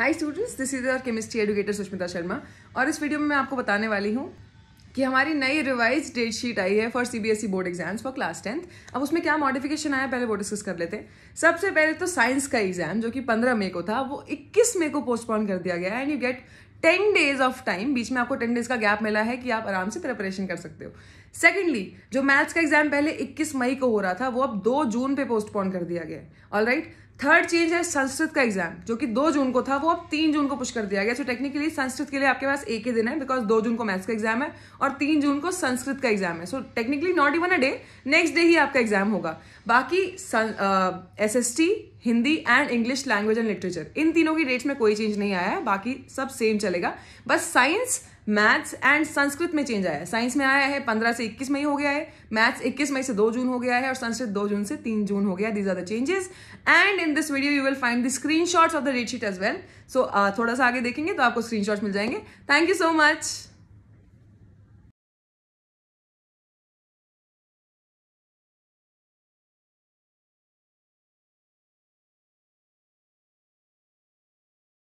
high students this is our chemistry educator Sushmita Sharma और इस video में मैं आपको बताने वाली हूँ कि हमारी नई रिवाइज डेट शीट आई है for CBSE board exams for class tenth अब उसमें क्या मॉडिफिकेशन आया पहले वो डिस्कस कर लेते हैं सबसे पहले तो साइंस का एग्जाम जो कि 15 मई को था वो 21 मई को पोस्टपोन कर दिया गया and you get ten days of time बीच में आपको टेन डेज का गैप मिला है कि आप आराम से प्रिपरेशन कर सकते हो सेकेंडली जो मैथ्स का एग्जाम पहले 21 मई को हो रहा था वो अब 2 जून पे पोस्टपोन कर दिया गया ऑल राइट थर्ड चेंज है संस्कृत का एग्जाम जो कि 2 जून को था वो अब 3 जून को पुश कर दिया गया सो so, टेक्निकली संस्कृत के लिए आपके पास एक ही दिन है बिकॉज 2 जून को मैथ्स का एग्जाम है और 3 जून को संस्कृत का एग्जाम है so technically not even a day next day ही आपका एग्जाम होगा बाकी S S T Hindi and English language and literature इन तीनों की रेट्स में कोई चेंज नहीं आया है बाकी सब सेम चलेगा बस साइंस मैथ्स एंड संस्कृत में चेंज आया है साइंस में आया है पंद्रह से इक्कीस मई हो गया है मैथ्स इक्कीस मई से दो जून हो गया है और संस्कृत दो जून से तीन जून हो गया these are the changes and in this video you will find the screen of the rate sheet as well so थोड़ा सा आगे देखेंगे तो आपको स्क्रीन मिल जाएंगे थैंक यू सो मच